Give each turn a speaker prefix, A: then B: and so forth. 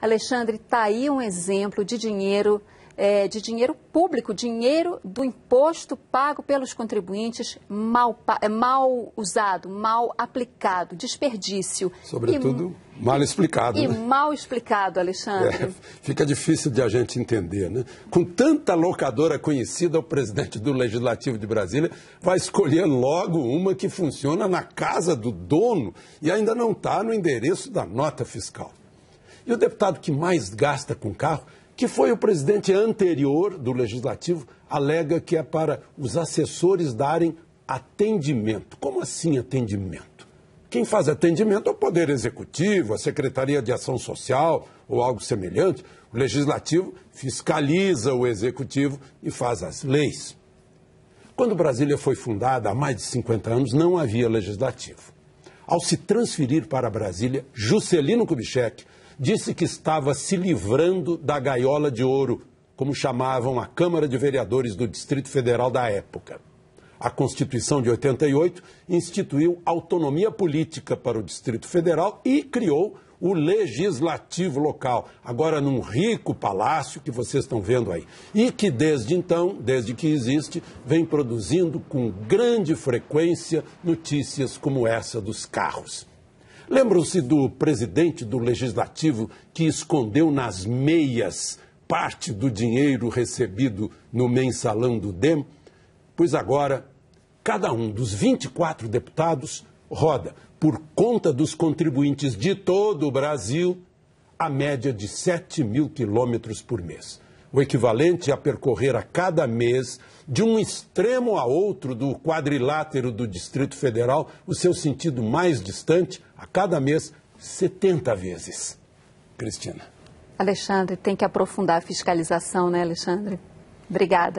A: Alexandre, está aí um exemplo de dinheiro é, de dinheiro público, dinheiro do imposto pago pelos contribuintes mal, é, mal usado, mal aplicado, desperdício. Sobretudo,
B: e, mal explicado. E, né?
A: mal explicado, Alexandre. É,
B: fica difícil de a gente entender, né? Com tanta locadora conhecida, o presidente do Legislativo de Brasília vai escolher logo uma que funciona na casa do dono e ainda não está no endereço da nota fiscal. E o deputado que mais gasta com carro, que foi o presidente anterior do legislativo, alega que é para os assessores darem atendimento. Como assim atendimento? Quem faz atendimento é o Poder Executivo, a Secretaria de Ação Social ou algo semelhante. O Legislativo fiscaliza o Executivo e faz as leis. Quando Brasília foi fundada há mais de 50 anos, não havia legislativo. Ao se transferir para Brasília, Juscelino Kubitschek, disse que estava se livrando da gaiola de ouro, como chamavam a Câmara de Vereadores do Distrito Federal da época. A Constituição de 88 instituiu autonomia política para o Distrito Federal e criou o legislativo local, agora num rico palácio que vocês estão vendo aí. E que desde então, desde que existe, vem produzindo com grande frequência notícias como essa dos carros. Lembram-se do presidente do Legislativo que escondeu nas meias parte do dinheiro recebido no mensalão do DEM? Pois agora, cada um dos 24 deputados roda, por conta dos contribuintes de todo o Brasil, a média de 7 mil quilômetros por mês o equivalente a percorrer a cada mês, de um extremo a outro do quadrilátero do Distrito Federal, o seu sentido mais distante, a cada mês, 70 vezes. Cristina.
A: Alexandre, tem que aprofundar a fiscalização, né, Alexandre? Obrigada.